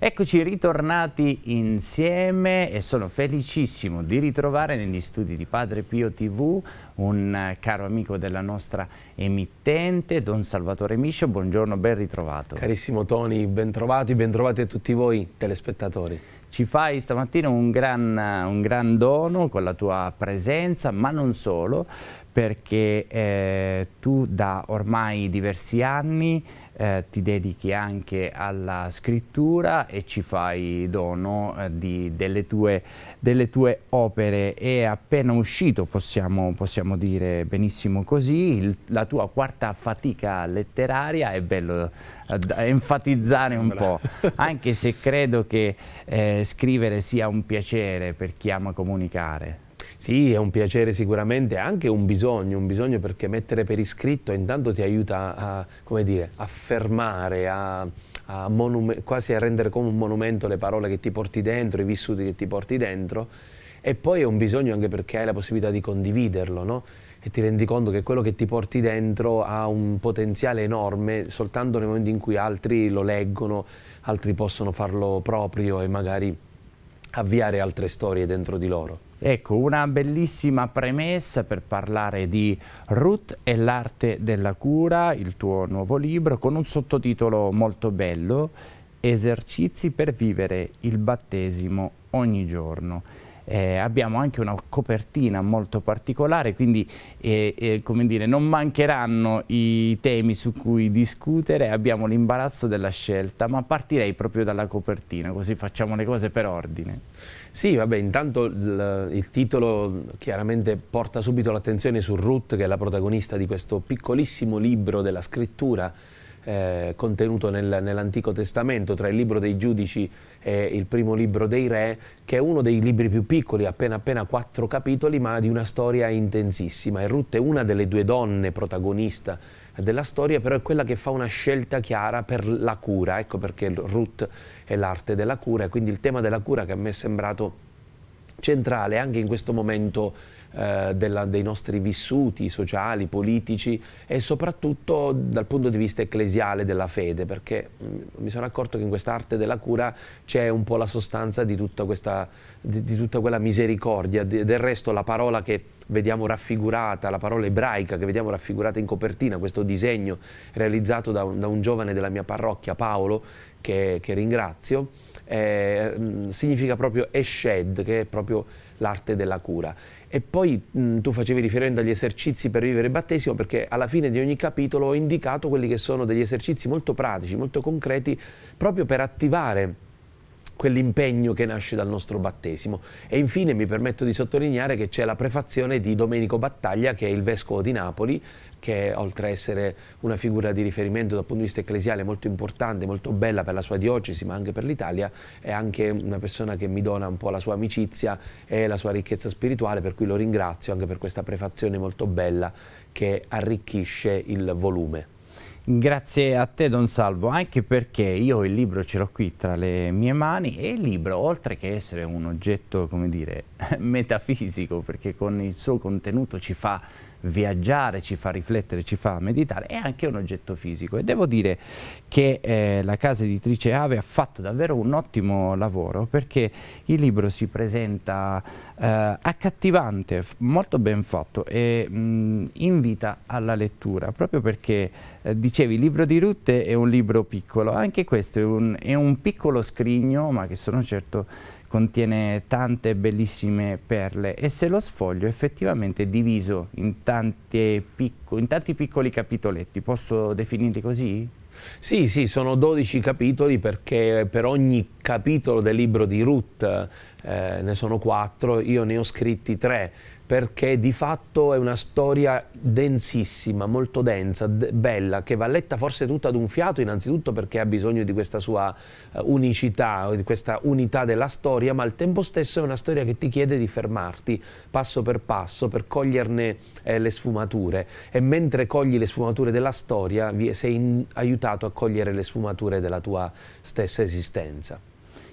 Eccoci ritornati insieme e sono felicissimo di ritrovare negli studi di Padre Pio TV un eh, caro amico della nostra emittente, Don Salvatore Miscio. Buongiorno, ben ritrovato. Carissimo Tony, bentrovati, bentrovati a tutti voi telespettatori. Ci fai stamattina un gran, un gran dono con la tua presenza, ma non solo, perché eh, tu da ormai diversi anni eh, ti dedichi anche alla scrittura e ci fai dono eh, di, delle, tue, delle, tue, opere. È appena uscito, possiamo, possiamo dire benissimo così, il, la tua quarta fatica letteraria, è bello eh, enfatizzare un po', anche se credo che eh, scrivere sia un piacere per chi ama comunicare. Sì, è un piacere sicuramente, anche un bisogno, un bisogno perché mettere per iscritto intanto ti aiuta a, come dire, a fermare, a, a quasi a rendere come un monumento le parole che ti porti dentro, i vissuti che ti porti dentro e poi è un bisogno anche perché hai la possibilità di condividerlo, no? E ti rendi conto che quello che ti porti dentro ha un potenziale enorme soltanto nel momento in cui altri lo leggono, altri possono farlo proprio e magari avviare altre storie dentro di loro. Ecco, una bellissima premessa per parlare di Ruth e l'arte della cura, il tuo nuovo libro, con un sottotitolo molto bello, Esercizi per vivere il battesimo ogni giorno eh, abbiamo anche una copertina molto particolare, quindi eh, eh, come dire, non mancheranno i temi su cui discutere, abbiamo l'imbarazzo della scelta, ma partirei proprio dalla copertina, così facciamo le cose per ordine. Sì, vabbè, intanto il, il titolo chiaramente porta subito l'attenzione su Ruth, che è la protagonista di questo piccolissimo libro della scrittura, eh, contenuto nel, nell'Antico Testamento tra il libro dei giudici e il primo libro dei re, che è uno dei libri più piccoli, appena appena quattro capitoli, ma di una storia intensissima. E Ruth è una delle due donne protagonista della storia, però è quella che fa una scelta chiara per la cura, ecco perché Ruth è l'arte della cura, e quindi il tema della cura che a me è sembrato centrale anche in questo momento eh, della, dei nostri vissuti sociali, politici e soprattutto dal punto di vista ecclesiale della fede, perché mh, mm, mi sono accorto che in quest'arte della cura c'è un po' la sostanza di tutta, questa, di, di tutta quella misericordia, di, del resto la parola che vediamo raffigurata, la parola ebraica che vediamo raffigurata in copertina, questo disegno realizzato da un, da un giovane della mia parrocchia, Paolo, che, che ringrazio, eh, mm, significa proprio Eshed, che è proprio l'arte della cura. E poi mh, tu facevi riferimento agli esercizi per vivere il battesimo perché alla fine di ogni capitolo ho indicato quelli che sono degli esercizi molto pratici, molto concreti, proprio per attivare quell'impegno che nasce dal nostro battesimo. E infine mi permetto di sottolineare che c'è la prefazione di Domenico Battaglia, che è il vescovo di Napoli, che oltre a essere una figura di riferimento dal punto di vista ecclesiale molto importante, molto bella per la sua diocesi ma anche per l'Italia, è anche una persona che mi dona un po' la sua amicizia e la sua ricchezza spirituale, per cui lo ringrazio anche per questa prefazione molto bella che arricchisce il volume. Grazie a te Don Salvo, anche perché io il libro ce l'ho qui tra le mie mani e il libro, oltre che essere un oggetto, come dire, metafisico, perché con il suo contenuto ci fa viaggiare ci fa riflettere, ci fa meditare, è anche un oggetto fisico e devo dire che eh, la casa editrice Ave ha fatto davvero un ottimo lavoro perché il libro si presenta eh, accattivante, molto ben fatto e mh, mm, invita alla lettura proprio perché eh, dicevi il libro di Rutte è un libro piccolo, anche questo è un, è un piccolo scrigno ma che sono certo contiene tante bellissime perle e se lo sfoglio effettivamente è diviso in, in tanti piccoli capitoletti, posso definirli così? Sì, sì, sono 12 capitoli perché per ogni capitolo del libro di Ruth eh, ne sono 4, io ne ho scritti 3 perché di fatto è una storia densissima, molto densa, bella, che va letta forse tutta ad un fiato, innanzitutto perché ha bisogno di questa sua uh, unicità, di questa unità della storia, ma al tempo stesso è una storia che ti chiede di fermarti passo per passo per coglierne eh, le sfumature e mentre cogli le sfumature della storia sei in, aiutato a cogliere le sfumature della tua stessa esistenza.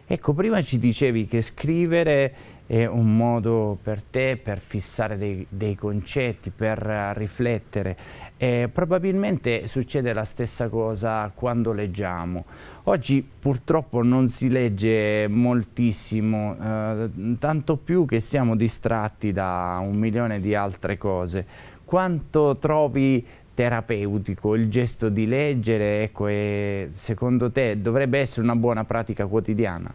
Ecco, prima ci dicevi che scrivere è un modo per te per fissare dei, dei concetti, per riflettere. E probabilmente succede la stessa cosa quando leggiamo. Oggi purtroppo non si legge moltissimo, eh, tanto più che siamo distratti da un milione di altre cose. Quanto trovi terapeutico, il gesto di leggere, ecco, è, secondo te dovrebbe essere una buona pratica quotidiana?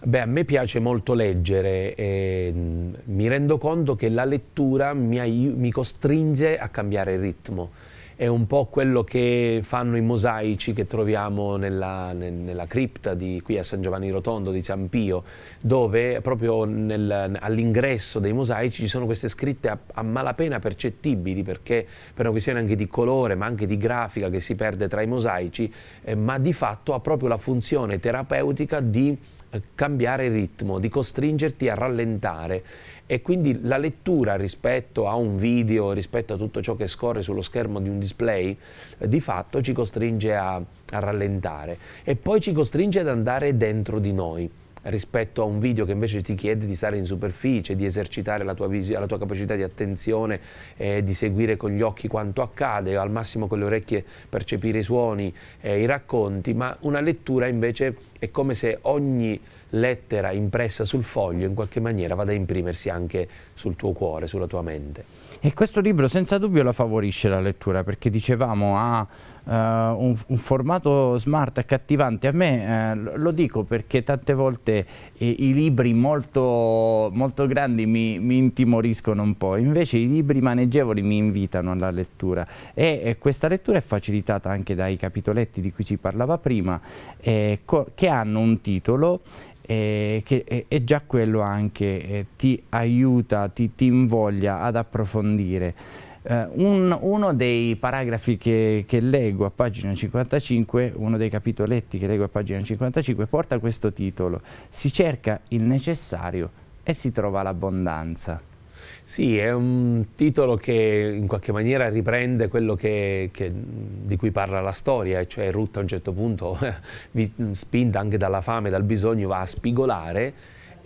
Beh, a me piace molto leggere e ehm, mi rendo conto che la lettura mi, mi, costringe a cambiare il ritmo. È un po' quello che fanno i mosaici che troviamo nella, nella cripta di, qui a San Giovanni Rotondo di Ciampio, dove proprio all'ingresso dei mosaici ci sono queste scritte a, a malapena percettibili, perché per una questione anche di colore, ma anche di grafica che si perde tra i mosaici, eh, ma di fatto ha proprio la funzione terapeutica di cambiare ritmo, di costringerti a rallentare e quindi la lettura rispetto a un video, rispetto a tutto ciò che scorre sullo schermo di un display, di fatto ci costringe a, a rallentare e poi ci costringe ad andare dentro di noi rispetto a un video che invece ti chiede di stare in superficie, di esercitare la tua, la tua capacità di attenzione, eh, di seguire con gli occhi quanto accade, al massimo con le orecchie percepire i suoni, eh, i racconti, ma una lettura invece è come se ogni lettera impressa sul foglio in qualche maniera vada a imprimersi anche sul tuo cuore, sulla tua mente. E questo libro senza dubbio la favorisce la lettura perché dicevamo ha ah, eh, un, un, formato smart accattivante. A me eh, lo dico perché tante volte i libri molto, molto grandi mi, mi, intimoriscono un po', invece i libri maneggevoli mi invitano alla lettura e, e questa lettura è facilitata anche dai capitoletti di cui si parlava prima, eh, che hanno un titolo eh, che è, già quello anche eh, ti aiuta, ti, ti invoglia ad approfondire. Eh, un, uno dei paragrafi che, che, leggo a pagina 55, uno dei capitoletti che leggo a pagina 55, porta questo titolo, si cerca il necessario e si trova l'abbondanza. Sì, è un titolo che in qualche maniera riprende quello che, che, di cui parla la storia, cioè Ruth a un certo punto, spinta anche dalla fame, dal bisogno, va a spigolare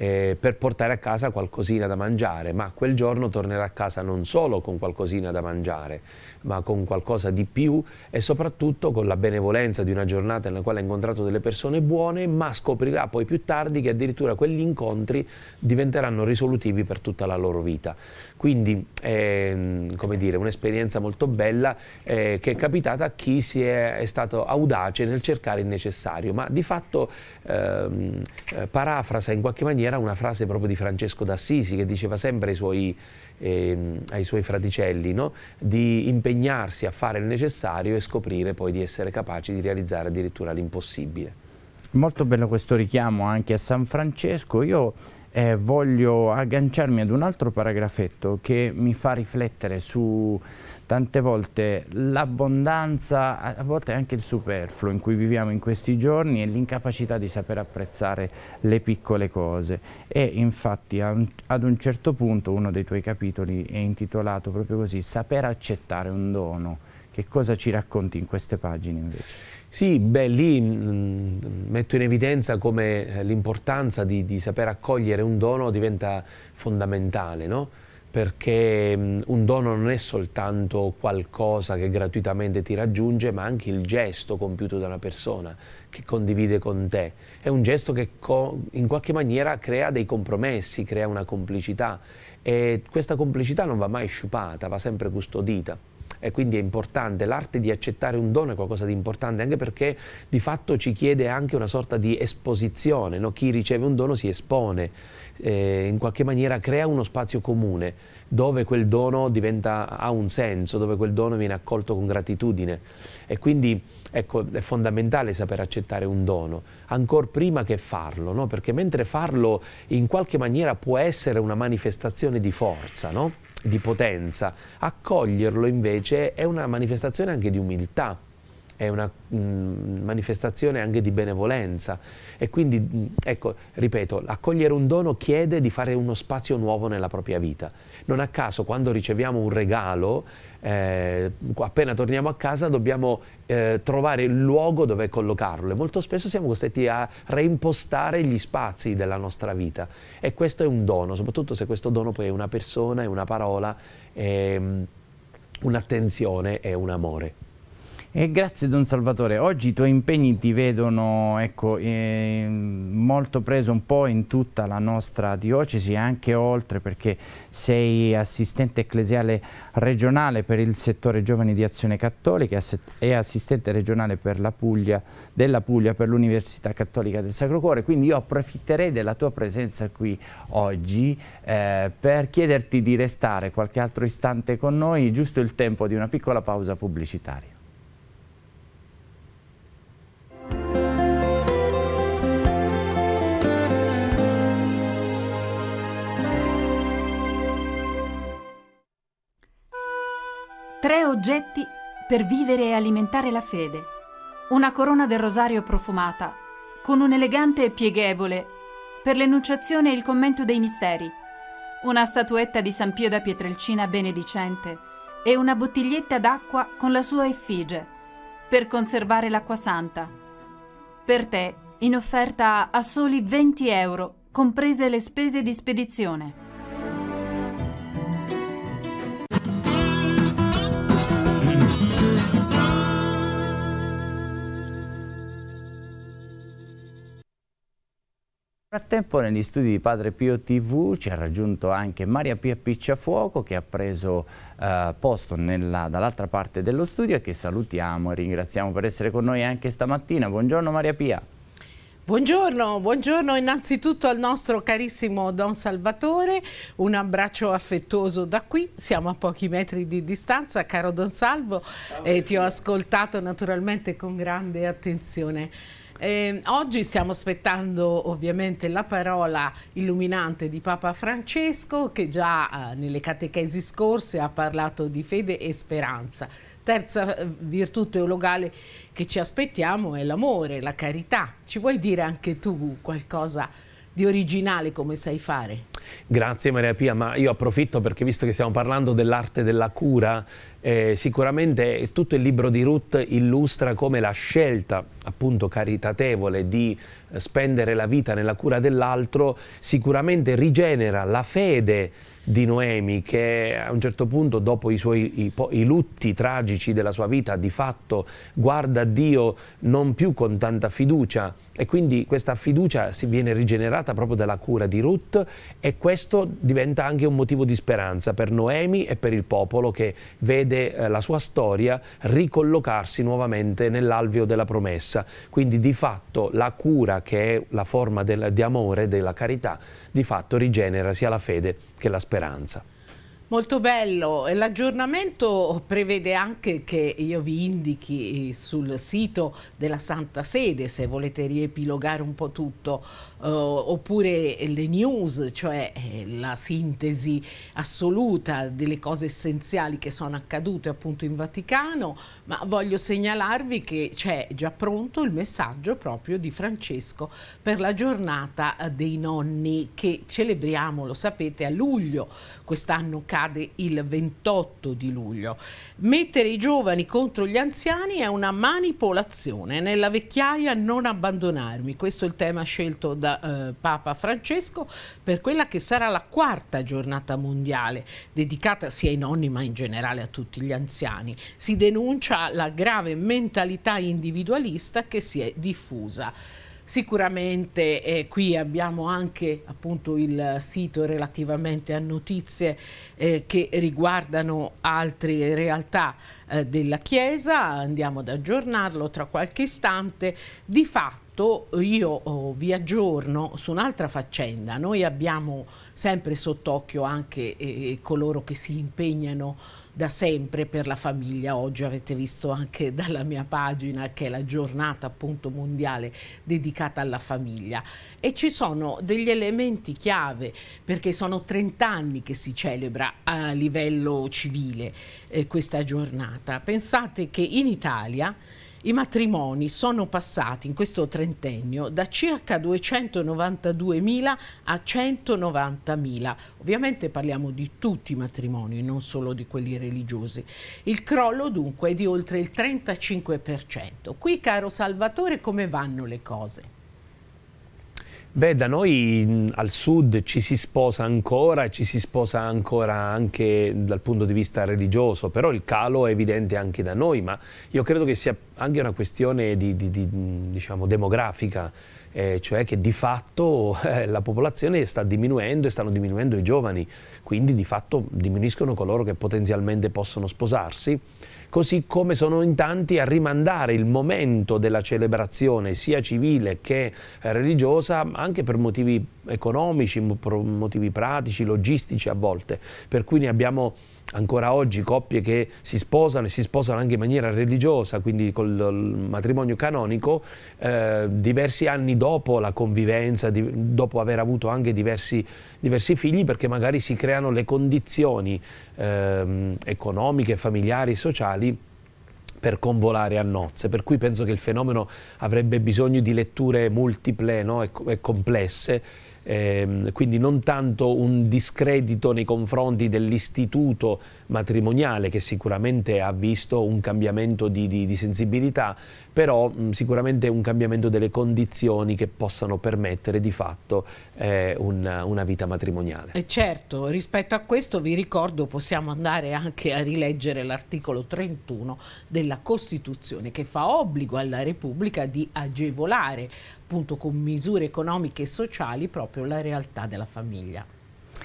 eh, per portare a casa qualcosina da mangiare, ma quel giorno tornerà a casa non solo con qualcosina da mangiare, ma con qualcosa di più e soprattutto con la benevolenza di una giornata nella quale ha incontrato delle persone buone, ma scoprirà poi più tardi che addirittura quegli incontri diventeranno risolutivi per tutta la loro vita. Quindi, ehm, come dire, un'esperienza molto bella eh, che è capitata a chi si è, è, stato audace nel cercare il necessario, ma di fatto ehm, eh, parafrasa in qualche maniera una frase proprio di Francesco d'Assisi che diceva sempre ai suoi, ehm, ai suoi fraticelli no? di impegnarsi a fare il necessario e scoprire poi di essere capaci di realizzare addirittura l'impossibile. Molto bello questo richiamo anche a San Francesco. Io eh, voglio agganciarmi ad un altro paragrafetto che mi fa riflettere su tante volte l'abbondanza, a volte anche il superfluo in cui viviamo in questi giorni e l'incapacità di saper apprezzare le piccole cose. E infatti ad un certo punto uno dei tuoi capitoli è intitolato proprio così, saper accettare un dono che cosa ci racconti in queste pagine invece? Sì, beh, lì mh, mm, metto in evidenza come eh, l'importanza di, di, saper accogliere un dono diventa fondamentale, no? perché mh, mm, un dono non è soltanto qualcosa che gratuitamente ti raggiunge, ma anche il gesto compiuto da una persona che condivide con te. È un gesto che in qualche maniera crea dei compromessi, crea una complicità e questa complicità non va mai sciupata, va sempre custodita e quindi è importante. L'arte di accettare un dono è qualcosa di importante anche perché di fatto ci chiede anche una sorta di esposizione, no? chi riceve un dono si espone, eh, in qualche maniera crea uno spazio comune dove quel dono diventa, ha un senso, dove quel dono viene accolto con gratitudine e quindi ecco, è fondamentale saper accettare un dono, ancora prima che farlo, no? perché mentre farlo in qualche maniera può essere una manifestazione di forza, no? di potenza. Accoglierlo invece è una manifestazione anche di umiltà è una mh, mm, manifestazione anche di benevolenza e quindi, mm, ecco, ripeto, accogliere un dono chiede di fare uno spazio nuovo nella propria vita. Non a caso quando riceviamo un regalo, eh, appena torniamo a casa dobbiamo eh, trovare il luogo dove collocarlo e molto spesso siamo costretti a reimpostare gli spazi della nostra vita e questo è un dono, soprattutto se questo dono poi è una persona, è una parola, è mm, un'attenzione, è un amore. E grazie Don Salvatore, oggi i tuoi impegni ti vedono ecco, eh, molto preso un po' in tutta la nostra diocesi e anche oltre perché sei assistente ecclesiale regionale per il settore giovani di azione cattolica e assistente regionale Puglia, della Puglia per l'Università Cattolica del Sacro Cuore, quindi io approfitterei della tua presenza qui oggi eh, per chiederti di restare qualche altro istante con noi, giusto il tempo di una piccola pausa pubblicitaria. oggetti per vivere e alimentare la fede. Una corona del rosario profumata, con un elegante e pieghevole per l'enunciazione e il commento dei misteri, una statuetta di San Pio da Pietrelcina benedicente e una bottiglietta d'acqua con la sua effigie per conservare l'acqua santa. Per te in offerta a soli 20 euro, comprese le spese di spedizione. frattempo negli studi di Padre Pio TV ci ha raggiunto anche Maria Pia Picciafuoco che ha preso eh, posto dall'altra parte dello studio e che salutiamo e ringraziamo per essere con noi anche stamattina. Buongiorno Maria Pia. Buongiorno, buongiorno innanzitutto al nostro carissimo Don Salvatore, un abbraccio affettuoso da qui, siamo a pochi metri di distanza, caro Don Salvo, e eh, ti ho ascoltato naturalmente con grande attenzione. Eh, oggi stiamo aspettando ovviamente la parola illuminante di Papa Francesco che già eh, nelle catechesi scorse ha parlato di fede e speranza. Terza eh, virtù teologale che ci aspettiamo è l'amore, la carità. Ci vuoi dire anche tu qualcosa di originale come sai fare? Grazie Maria Pia, ma io approfitto perché visto che stiamo parlando dell'arte della cura, eh, sicuramente tutto il libro di Ruth illustra come la scelta appunto caritatevole di eh, spendere la vita nella cura dell'altro sicuramente rigenera la fede di Noemi che a un certo punto dopo i suoi i, i lutti tragici della sua vita di fatto guarda Dio non più con tanta fiducia e quindi questa fiducia si viene rigenerata proprio dalla cura di Ruth e questo diventa anche un motivo di speranza per Noemi e per il popolo che vede vede eh, la sua storia ricollocarsi nuovamente nell'alveo della promessa. Quindi di fatto la cura, che è la forma del, di amore, della carità, di fatto rigenera sia la fede che la speranza. Molto bello, l'aggiornamento prevede anche che io vi indichi eh, sul sito della Santa Sede se volete riepilogare un po' tutto eh, oppure le news, cioè eh, la sintesi assoluta delle cose essenziali che sono accadute appunto in Vaticano, ma voglio segnalarvi che c'è già pronto il messaggio proprio di Francesco per la giornata eh, dei nonni che celebriamo, lo sapete, a luglio quest'anno caro scade il 28 di luglio. Mettere i giovani contro gli anziani è una manipolazione, nella vecchiaia non abbandonarmi, questo è il tema scelto da eh, Papa Francesco per quella che sarà la quarta giornata mondiale dedicata sia ai nonni ma in generale a tutti gli anziani. Si denuncia la grave mentalità individualista che si è diffusa. Sicuramente eh, qui abbiamo anche appunto il sito relativamente a notizie eh, che riguardano altre realtà eh, della Chiesa, andiamo ad aggiornarlo tra qualche istante. Di fatto questo io oh, vi aggiorno su un'altra faccenda. Noi abbiamo sempre sott'occhio anche eh, eh, coloro che si impegnano da sempre per la famiglia. Oggi avete visto anche dalla mia pagina che è la giornata appunto mondiale dedicata alla famiglia e ci sono degli elementi chiave perché sono 30 anni che si celebra a livello civile eh, questa giornata. Pensate che in Italia i matrimoni sono passati in questo trentennio da circa 292.000 a 190.000. Ovviamente parliamo di tutti i matrimoni, non solo di quelli religiosi. Il crollo dunque è di oltre il 35%. Qui, caro Salvatore, come vanno le cose? Beh, da noi al sud ci si sposa ancora, ci si sposa ancora anche dal punto di vista religioso, però il calo è evidente anche da noi, ma io credo che sia anche una questione di, di, di, diciamo, demografica, eh, cioè che di fatto eh, la popolazione sta diminuendo e stanno diminuendo i giovani, quindi di fatto diminuiscono coloro che potenzialmente possono sposarsi così come sono in tanti a rimandare il momento della celebrazione sia civile che eh, religiosa anche per motivi economici, motivi pratici, logistici a volte, per cui ne abbiamo ancora oggi coppie che si sposano e si sposano anche in maniera religiosa, quindi col matrimonio canonico, eh, diversi anni dopo la convivenza, di, dopo aver avuto anche diversi, diversi, figli, perché magari si creano le condizioni eh, economiche, familiari, sociali per convolare a nozze, per cui penso che il fenomeno avrebbe bisogno di letture multiple no? e, e complesse eh, quindi non tanto un discredito nei confronti dell'istituto matrimoniale che sicuramente ha visto un cambiamento di, di, di sensibilità, però mh, sicuramente un cambiamento delle condizioni che possano permettere di fatto eh, una, una, vita matrimoniale. E certo, rispetto a questo vi ricordo possiamo andare anche a rileggere l'articolo 31 della Costituzione che fa obbligo alla Repubblica di agevolare appunto con misure economiche e sociali proprio la realtà della famiglia.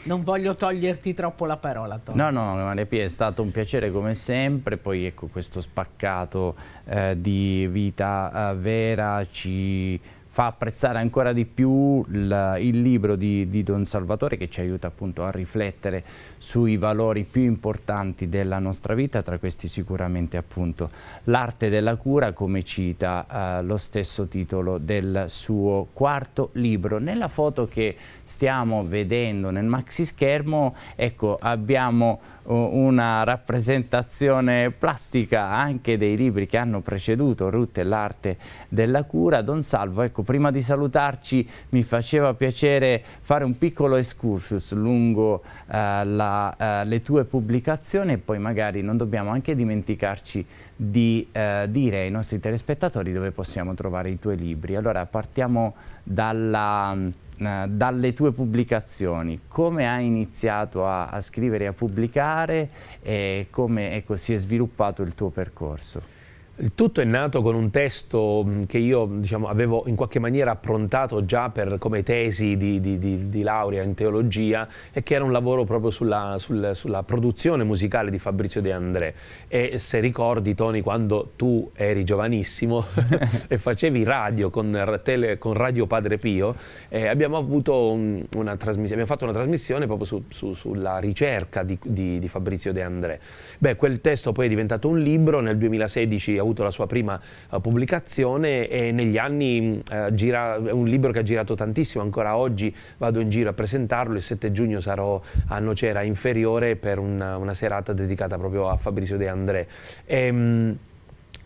Non voglio toglierti troppo la parola, Tony. No, no, Marepi è stato un piacere come sempre, poi ecco questo spaccato eh, di vita eh, vera ci fa apprezzare ancora di più il, il libro di, di, Don Salvatore che ci aiuta appunto a riflettere sui valori più importanti della nostra vita, tra questi sicuramente appunto l'arte della cura, come cita eh, lo stesso titolo del suo quarto libro. Nella foto che stiamo vedendo nel maxi schermo, ecco, abbiamo eh, una rappresentazione plastica anche dei libri che hanno preceduto Rutte l'arte della cura. Don Salvo, ecco, prima di salutarci mi faceva piacere fare un piccolo excursus lungo eh, la la, eh, le tue pubblicazioni e poi magari non dobbiamo anche dimenticarci di eh, dire ai nostri telespettatori dove possiamo trovare i tuoi libri. Allora partiamo dalla, mm, eh, dalle tue pubblicazioni, come hai iniziato a, a scrivere e a pubblicare e come ecco, si è sviluppato il tuo percorso? Il tutto è nato con un testo mm, che io diciamo, avevo in qualche maniera approntato già per, come tesi di, di, di, di, laurea in teologia e che era un lavoro proprio sulla, sul, sulla, produzione musicale di Fabrizio De André. E se ricordi, Tony, quando tu eri giovanissimo e facevi radio con, tele, con Radio Padre Pio, eh, abbiamo, un, abbiamo, fatto una trasmissione proprio su, su, sulla ricerca di, Fabrizio De André. Beh, quel testo poi è diventato un libro nel 2016 avuto la sua prima eh, pubblicazione e negli anni eh, gira, è un libro che ha girato tantissimo, ancora oggi vado in giro a presentarlo, il 7 giugno sarò a Nocera Inferiore per una, una serata dedicata proprio a Fabrizio De André. E, ehm,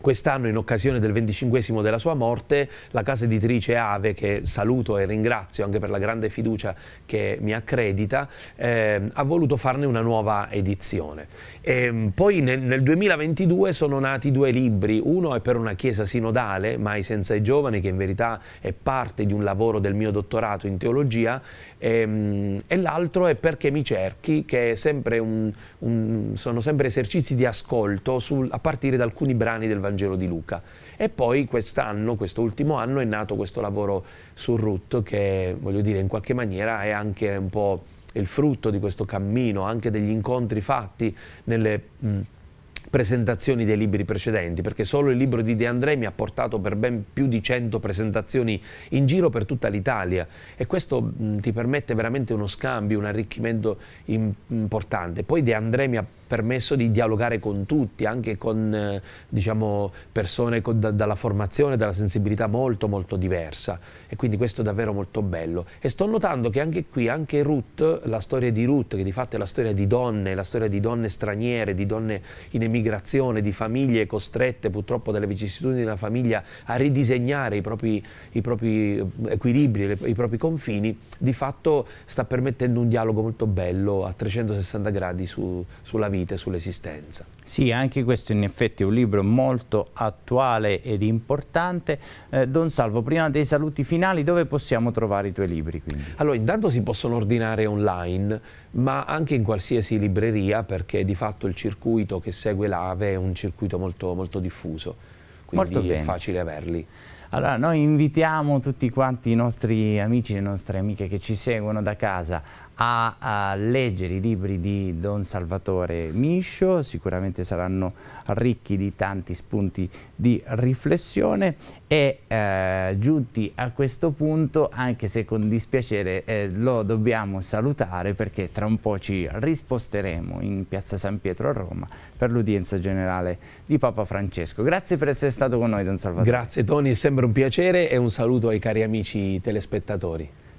Quest'anno, in occasione del venticinquesimo della sua morte, la casa editrice Ave, che saluto e ringrazio anche per la grande fiducia che mi accredita, eh, ha voluto farne una nuova edizione. E, ehm, poi nel, nel 2022 sono nati due libri, uno è per una chiesa sinodale, Mai senza i giovani, che in verità è parte di un lavoro del mio dottorato in teologia, e, ehm, e l'altro è Perché mi cerchi, che sempre un, un, sono sempre esercizi di ascolto sul, a partire da alcuni brani del Vangelo di Luca. E poi quest'anno, quest'ultimo anno, è nato questo lavoro su Ruth che, voglio dire, in qualche maniera è anche un po' il frutto di questo cammino, anche degli incontri fatti nelle... Mh, presentazioni dei libri precedenti, perché solo il libro di De André mi ha portato per ben più di 100 presentazioni in giro per tutta l'Italia e questo mh, ti permette veramente uno scambio, un arricchimento importante. Poi De André mi ha permesso di dialogare con tutti, anche con eh, diciamo, persone con, da, dalla formazione, dalla sensibilità molto molto diversa e quindi questo è davvero molto bello. E sto notando che anche qui, anche Ruth, la storia di Ruth, che di fatto è la storia di donne, la storia di donne straniere, di donne in emigrazione, di famiglie costrette purtroppo dalle vicissitudini della famiglia a ridisegnare i propri, i propri equilibri, le, i propri confini, di fatto sta permettendo un dialogo molto bello a 360 gradi su, sulla vita vita e sull'esistenza. Sì, anche questo in effetti è un libro molto attuale ed importante. Eh, Don Salvo, prima dei saluti finali, dove possiamo trovare i tuoi libri? Quindi? Allora, intanto si possono ordinare online, ma anche in qualsiasi libreria, perché di fatto il circuito che segue l'AVE è un circuito molto, molto diffuso, quindi è facile averli. Allora, noi invitiamo tutti quanti i nostri amici e le nostre amiche che ci seguono da casa a, a, leggere i libri di Don Salvatore Miscio, sicuramente saranno ricchi di tanti spunti di riflessione e eh, giunti a questo punto, anche se con dispiacere eh, lo dobbiamo salutare perché tra un po' ci risposteremo in Piazza San Pietro a Roma per l'udienza generale di Papa Francesco. Grazie per essere stato con noi Don Salvatore. Grazie Tony, è sempre un piacere e un saluto ai cari amici telespettatori.